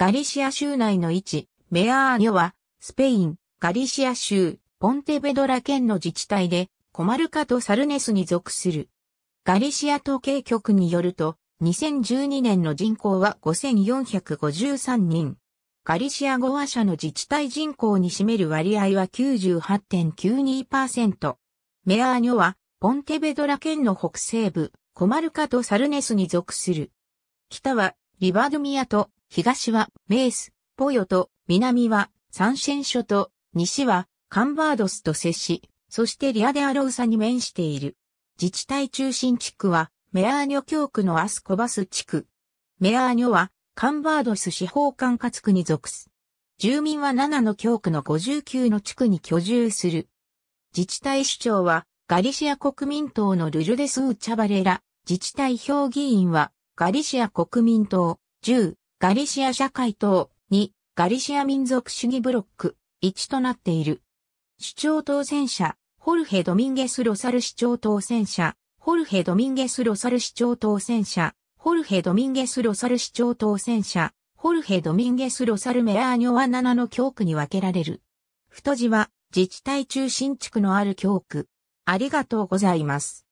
ガリシア州内の位置、メアーニョは、スペイン、ガリシア州、ポンテベドラ県の自治体で、コマルカとサルネスに属する。ガリシア統計局によると、2012年の人口は5453人。ガリシア語話者の自治体人口に占める割合は98.92%。メアーニョは、ポンテベドラ県の北西部、コマルカとサルネスに属する。北はリバドミアと東はメース、ポヨと南はサンシェン諸と西はカンバードスと接し、そしてリアデアロウサに面している。自治体中心地区はメアーニョ教区のアスコバス地区。メアーニョはカンバードス司法管轄区に属す。住民は7の教区の59の地区に居住する。自治体首長はガリシア国民党のルルデス・ウチャバレラ、自治体評議員はガリシア国民党、10、ガリシア社会党、2、ガリシア民族主義ブロック、1となっている。首長当選者、ホルヘ・ドミンゲス・ロサル市長当選者、ホルヘ・ドミンゲス・ロサル市長当選者、ホルヘ・ドミンゲス・ロサル市長当選者、ホルヘ・ドミンゲス・ロサル・メアーニョは7の教区に分けられる。太字は自治体中心地区のある教区。ありがとうございます。